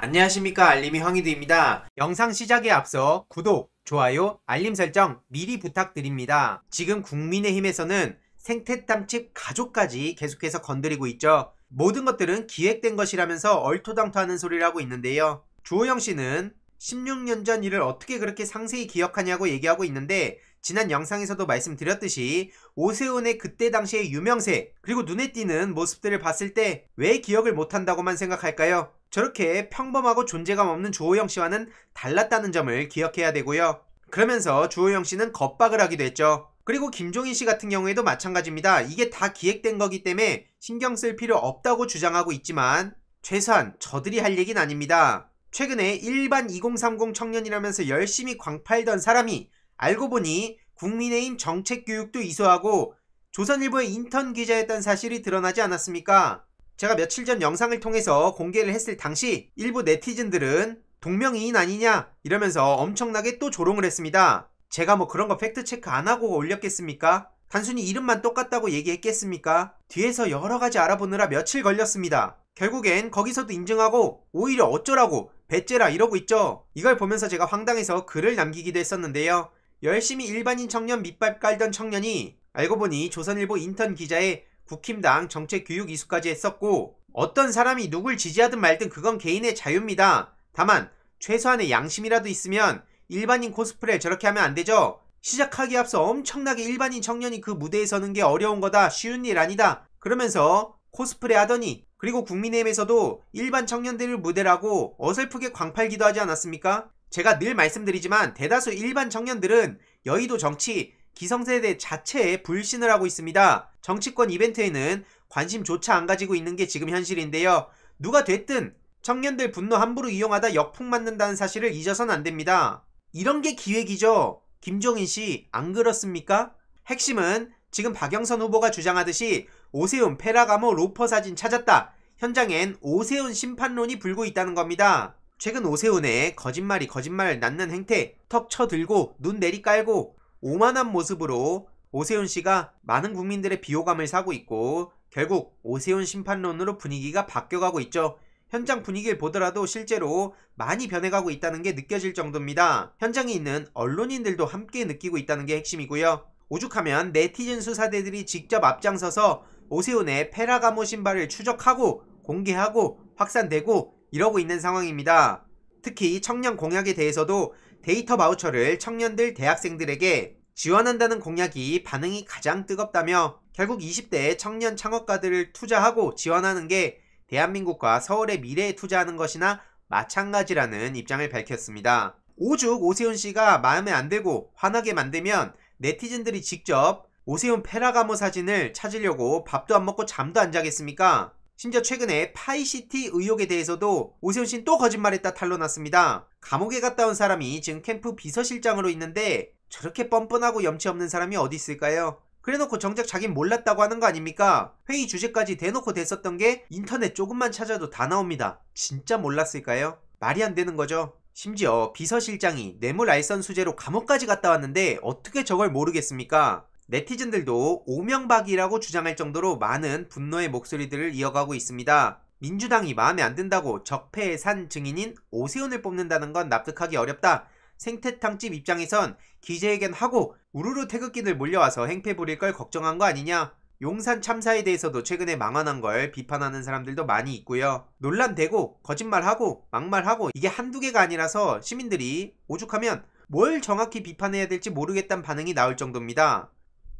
안녕하십니까 알림이 황희드입니다. 영상 시작에 앞서 구독, 좋아요, 알림 설정 미리 부탁드립니다. 지금 국민의힘에서는 생태탐측 가족까지 계속해서 건드리고 있죠. 모든 것들은 기획된 것이라면서 얼토당토하는 소리를 하고 있는데요. 주호영 씨는 16년 전 일을 어떻게 그렇게 상세히 기억하냐고 얘기하고 있는데 지난 영상에서도 말씀드렸듯이 오세훈의 그때 당시의 유명세 그리고 눈에 띄는 모습들을 봤을 때 왜 기억을 못한다고만 생각할까요? 저렇게 평범하고 존재감 없는 주호영 씨와는 달랐다는 점을 기억해야 되고요. 그러면서 주호영 씨는 겁박을 하기도 했죠. 그리고 김종인 씨 같은 경우에도 마찬가지입니다. 이게 다 기획된 거기 때문에 신경 쓸 필요 없다고 주장하고 있지만 최소한 저들이 할 얘기는 아닙니다. 최근에 일반 2030 청년이라면서 열심히 광팔던 사람이 알고 보니 국민의힘 정책교육도 이수하고 조선일보의 인턴 기자였던 사실이 드러나지 않았습니까? 제가 며칠 전 영상을 통해서 공개를 했을 당시 일부 네티즌들은 동명이인 아니냐 이러면서 엄청나게 또 조롱을 했습니다. 제가 뭐 그런 거 팩트체크 안 하고 올렸겠습니까? 단순히 이름만 똑같다고 얘기했겠습니까? 뒤에서 여러 가지 알아보느라 며칠 걸렸습니다. 결국엔 거기서도 인증하고 오히려 어쩌라고 배째라 이러고 있죠. 이걸 보면서 제가 황당해서 글을 남기기도 했었는데요. 열심히 일반인 청년 밑밥 깔던 청년이 알고 보니 조선일보 인턴 기자의 국힘당 정책 교육 이수까지 했었고 어떤 사람이 누굴 지지하든 말든 그건 개인의 자유입니다. 다만 최소한의 양심이라도 있으면 일반인 코스프레 저렇게 하면 안 되죠. 시작하기 앞서 엄청나게 일반인 청년이 그 무대에 서는 게 어려운 거다 쉬운 일 아니다 그러면서 코스프레 하더니 그리고 국민의힘에서도 일반 청년들을 무대라고 어설프게 광팔기도 하지 않았습니까? 제가 늘 말씀드리지만 대다수 일반 청년들은 여의도 정치 기성세대 자체에 불신을 하고 있습니다. 정치권 이벤트에는 관심조차 안 가지고 있는 게 지금 현실인데요. 누가 됐든 청년들 분노 함부로 이용하다 역풍 맞는다는 사실을 잊어선 안 됩니다. 이런 게 기획이죠. 김종인 씨, 안 그렇습니까? 핵심은 지금 박영선 후보가 주장하듯이 오세훈 페라가모 로퍼 사진 찾았다. 현장엔 오세훈 심판론이 불고 있다는 겁니다. 최근 오세훈의 거짓말이 거짓말 낳는 행태, 턱 쳐들고 눈 내리깔고 오만한 모습으로 오세훈 씨가 많은 국민들의 비호감을 사고 있고 결국 오세훈 심판론으로 분위기가 바뀌어가고 있죠. 현장 분위기를 보더라도 실제로 많이 변해가고 있다는 게 느껴질 정도입니다. 현장에 있는 언론인들도 함께 느끼고 있다는 게 핵심이고요. 오죽하면 네티즌 수사대들이 직접 앞장서서 오세훈의 페라가모 신발을 추적하고 공개하고 확산되고 이러고 있는 상황입니다. 특히 청년 공약에 대해서도 데이터 바우처를 청년들 대학생들에게 지원한다는 공약이 반응이 가장 뜨겁다며 결국 20대 청년 창업가들을 투자하고 지원하는 게 대한민국과 서울의 미래에 투자하는 것이나 마찬가지라는 입장을 밝혔습니다. 오죽 오세훈 씨가 마음에 안 들고 화나게 만들면 네티즌들이 직접 오세훈 페라가모 사진을 찾으려고 밥도 안 먹고 잠도 안 자겠습니까? 심지어 최근에 파이시티 의혹에 대해서도 오세훈 씨는 또 거짓말했다 탄로났습니다. 감옥에 갔다 온 사람이 지금 캠프 비서실장으로 있는데 저렇게 뻔뻔하고 염치 없는 사람이 어디 있을까요? 그래놓고 정작 자긴 몰랐다고 하는 거 아닙니까? 회의 주제까지 대놓고 됐었던 게 인터넷 조금만 찾아도 다 나옵니다. 진짜 몰랐을까요? 말이 안 되는 거죠. 심지어 비서실장이 뇌물 알선 수재로 감옥까지 갔다 왔는데 어떻게 저걸 모르겠습니까? 네티즌들도 오명박이라고 주장할 정도로 많은 분노의 목소리들을 이어가고 있습니다. 민주당이 마음에 안 든다고 적폐의 산 증인인 오세훈을 뽑는다는 건 납득하기 어렵다. 생태탕집 입장에선 기재에겐하고 우르르 태극기들 몰려와서 행패 부릴 걸 걱정한 거 아니냐 용산 참사에 대해서도 최근에 망언한 걸 비판하는 사람들도 많이 있고요. 논란되고 거짓말하고 막말하고 이게 한두 개가 아니라서 시민들이 오죽하면 뭘 정확히 비판해야 될지 모르겠다는 반응이 나올 정도입니다.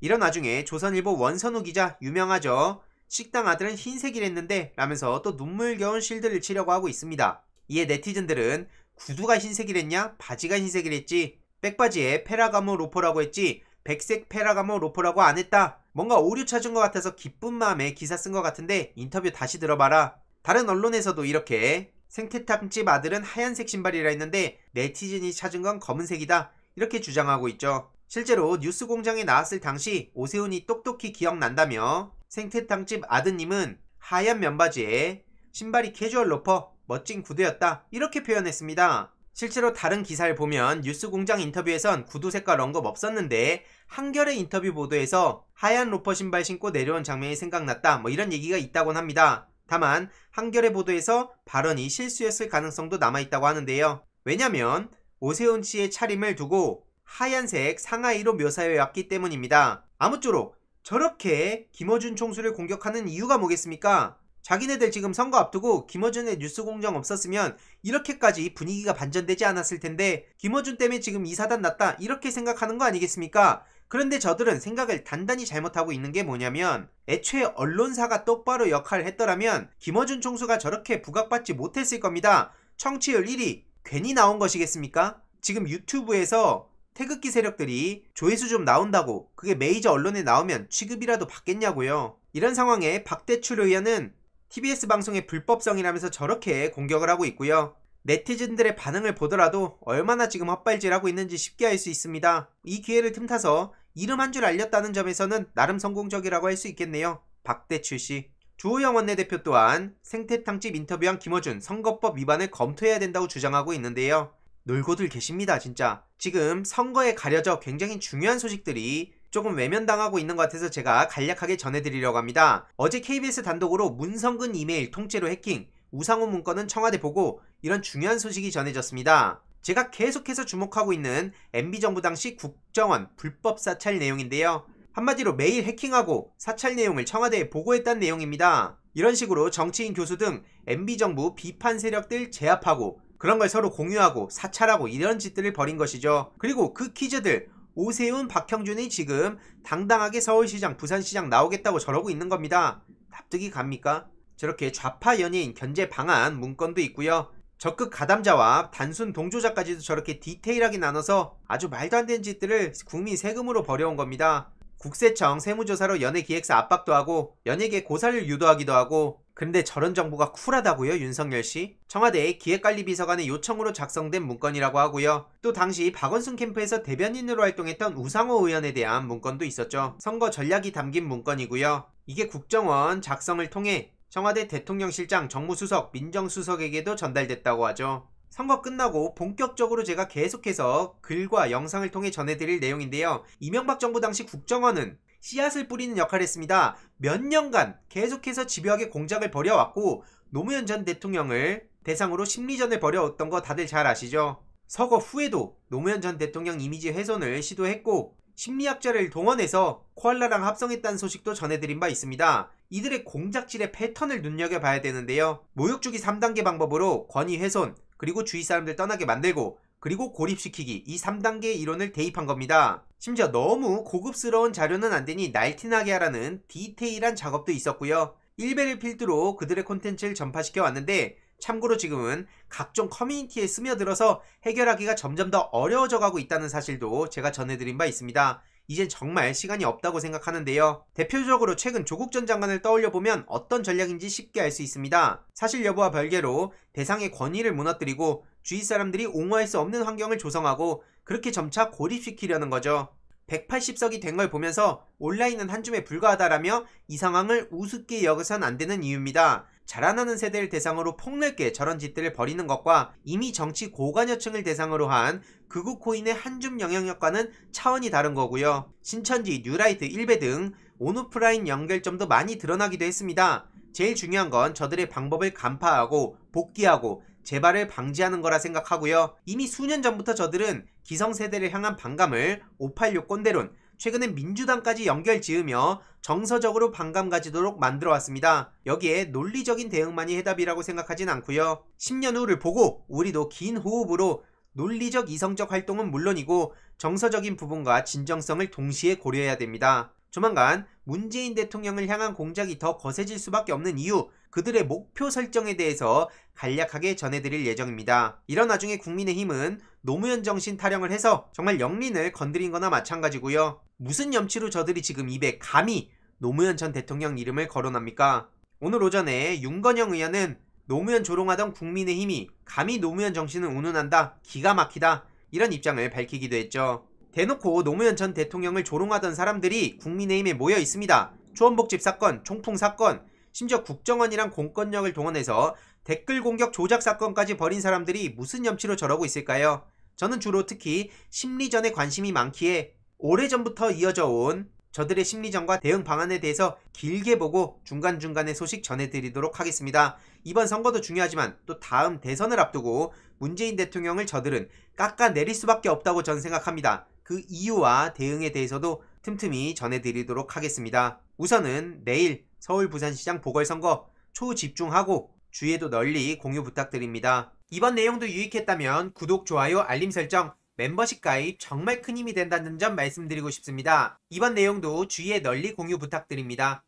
이런 와중에 조선일보 원선우 기자 유명하죠. 식당 아들은 흰색이랬는데 라면서 또 눈물겨운 실드를 치려고 하고 있습니다. 이에 네티즌들은 구두가 흰색이랬냐? 바지가 흰색이랬지. 백바지에 페라가모 로퍼라고 했지. 백색 페라가모 로퍼라고 안 했다. 뭔가 오류 찾은 것 같아서 기쁜 마음에 기사 쓴 것 같은데 인터뷰 다시 들어봐라. 다른 언론에서도 이렇게 생태탕집 아들은 하얀색 신발이라 했는데 네티즌이 찾은 건 검은색이다. 이렇게 주장하고 있죠. 실제로 뉴스 공장에 나왔을 당시 오세훈이 똑똑히 기억난다며 생태탕집 아드님은 하얀 면바지에 신발이 캐주얼 로퍼 멋진 구두였다 이렇게 표현했습니다. 실제로 다른 기사를 보면 뉴스공장 인터뷰에선 구두 색깔 언급 없었는데 한결의 인터뷰 보도에서 하얀 로퍼 신발 신고 내려온 장면이 생각났다 뭐 이런 얘기가 있다곤 합니다. 다만 한결의 보도에서 발언이 실수였을 가능성도 남아있다고 하는데요. 왜냐면 오세훈 씨의 차림을 두고 하얀색 상하이로 묘사해왔기 때문입니다. 아무쪼록 저렇게 김어준 총수를 공격하는 이유가 뭐겠습니까? 자기네들 지금 선거 앞두고 김어준의 뉴스공정 없었으면 이렇게까지 분위기가 반전되지 않았을 텐데 김어준 때문에 지금 이 사단 났다 이렇게 생각하는 거 아니겠습니까? 그런데 저들은 생각을 단단히 잘못하고 있는 게 뭐냐면 애초에 언론사가 똑바로 역할을 했더라면 김어준 총수가 저렇게 부각받지 못했을 겁니다. 청취율 1위 괜히 나온 것이겠습니까? 지금 유튜브에서 태극기 세력들이 조회수 좀 나온다고 그게 메이저 언론에 나오면 취급이라도 받겠냐고요. 이런 상황에 박대출 의원은 TBS 방송의 불법성이라면서 저렇게 공격을 하고 있고요. 네티즌들의 반응을 보더라도 얼마나 지금 헛발질하고 있는지 쉽게 알 수 있습니다. 이 기회를 틈타서 이름 한 줄 알렸다는 점에서는 나름 성공적이라고 할 수 있겠네요. 박대출 씨. 주호영 원내대표 또한 생태탕집 인터뷰한 김어준 선거법 위반을 검토해야 된다고 주장하고 있는데요. 놀고들 계십니다, 진짜. 지금 선거에 가려져 굉장히 중요한 소식들이 조금 외면당하고 있는 것 같아서 제가 간략하게 전해드리려고 합니다. 어제 KBS 단독으로 문성근 이메일 통째로 해킹, 우상호 문건은 청와대 보고 이런 중요한 소식이 전해졌습니다. 제가 계속해서 주목하고 있는 MB 정부 당시 국정원 불법 사찰 내용인데요. 한마디로 매일 해킹하고 사찰 내용을 청와대에 보고했다는 내용입니다. 이런 식으로 정치인 교수 등 MB 정부 비판 세력들 제압하고 그런 걸 서로 공유하고 사찰하고 이런 짓들을 벌인 것이죠. 그리고 그 퀴즈들 오세훈, 박형준이 지금 당당하게 서울시장, 부산시장 나오겠다고 저러고 있는 겁니다. 납득이 갑니까? 저렇게 좌파 연예인 견제 방안 문건도 있고요. 적극 가담자와 단순 동조자까지도 저렇게 디테일하게 나눠서 아주 말도 안 되는 짓들을 국민 세금으로 벌여온 겁니다. 국세청 세무조사로 연예기획사 압박도 하고 연예계 고사를 유도하기도 하고 근데 저런 정보가 쿨하다고요, 윤석열 씨? 청와대 기획관리비서관의 요청으로 작성된 문건이라고 하고요. 또 당시 박원순 캠프에서 대변인으로 활동했던 우상호 의원에 대한 문건도 있었죠. 선거 전략이 담긴 문건이고요. 이게 국정원 작성을 통해 청와대 대통령실장, 정무수석, 민정수석에게도 전달됐다고 하죠. 선거 끝나고 본격적으로 제가 계속해서 글과 영상을 통해 전해드릴 내용인데요. 이명박 정부 당시 국정원은 씨앗을 뿌리는 역할을 했습니다. 몇 년간 계속해서 집요하게 공작을 벌여왔고 노무현 전 대통령을 대상으로 심리전을 벌여왔던 거 다들 잘 아시죠? 서거 후에도 노무현 전 대통령 이미지 훼손을 시도했고 심리학자를 동원해서 코알라랑 합성했다는 소식도 전해드린 바 있습니다. 이들의 공작질의 패턴을 눈여겨봐야 되는데요. 모욕주기 3단계 방법으로 권위 훼손, 그리고 주위 사람들 떠나게 만들고 그리고 고립시키기 이 3단계 이론을 대입한 겁니다. 심지어 너무 고급스러운 자료는 안되니 날티나게 하라는 디테일한 작업도 있었고요. 1배를 필두로 그들의 콘텐츠를 전파시켜 왔는데 참고로 지금은 각종 커뮤니티에 스며들어서 해결하기가 점점 더 어려워져 가고 있다는 사실도 제가 전해드린 바 있습니다. 이젠 정말 시간이 없다고 생각하는데요. 대표적으로 최근 조국 전 장관을 떠올려 보면 어떤 전략인지 쉽게 알 수 있습니다. 사실 여부와 별개로 대상의 권위를 무너뜨리고 주위 사람들이 옹호할 수 없는 환경을 조성하고 그렇게 점차 고립시키려는 거죠. 180석이 된 걸 보면서 온라인은 한 줌에 불과하다라며 이 상황을 우습게 여겨선 안 되는 이유입니다. 자라나는 세대를 대상으로 폭넓게 저런 짓들을 벌이는 것과 이미 정치 고관여층을 대상으로 한 극우 코인의 한줌 영향력과는 차원이 다른 거고요. 신천지, 뉴라이트, 일베 등 온오프라인 연결점도 많이 드러나기도 했습니다. 제일 중요한 건 저들의 방법을 간파하고 복귀하고 재발을 방지하는 거라 생각하고요. 이미 수년 전부터 저들은 기성세대를 향한 반감을 586 꼰대론, 최근엔 민주당까지 연결 지으며 정서적으로 반감 가지도록 만들어 왔습니다. 여기에 논리적인 대응만이 해답이라고 생각하진 않고요. 10년 후를 보고 우리도 긴 호흡으로 논리적 이성적 활동은 물론이고 정서적인 부분과 진정성을 동시에 고려해야 됩니다. 조만간 문재인 대통령을 향한 공작이 더 거세질 수밖에 없는 이유, 그들의 목표 설정에 대해서 간략하게 전해드릴 예정입니다. 이런 와중에 국민의힘은 노무현 정신 타령을 해서 정말 영린을 건드린 거나 마찬가지고요. 무슨 염치로 저들이 지금 입에 감히 노무현 전 대통령 이름을 거론합니까? 오늘 오전에 윤건영 의원은 노무현 조롱하던 국민의힘이 감히 노무현 정신을 운운한다, 기가 막히다 이런 입장을 밝히기도 했죠. 대놓고 노무현 전 대통령을 조롱하던 사람들이 국민의힘에 모여 있습니다. 초원복집 사건, 총풍 사건, 심지어 국정원이랑 공권력을 동원해서 댓글 공격 조작 사건까지 벌인 사람들이 무슨 염치로 저러고 있을까요? 저는 주로 특히 심리전에 관심이 많기에 오래전부터 이어져 온 저들의 심리전과 대응 방안에 대해서 길게 보고 중간중간에 소식 전해드리도록 하겠습니다. 이번 선거도 중요하지만 또 다음 대선을 앞두고 문재인 대통령을 저들은 깎아내릴 수밖에 없다고 전 생각합니다. 그 이유와 대응에 대해서도 틈틈이 전해드리도록 하겠습니다. 우선은 내일 서울 부산시장 보궐선거 초집중하고 주위에도 널리 공유 부탁드립니다. 이번 내용도 유익했다면 구독, 좋아요, 알림 설정, 멤버십 가입 정말 큰 힘이 된다는 점 말씀드리고 싶습니다. 이번 내용도 주위에 널리 공유 부탁드립니다.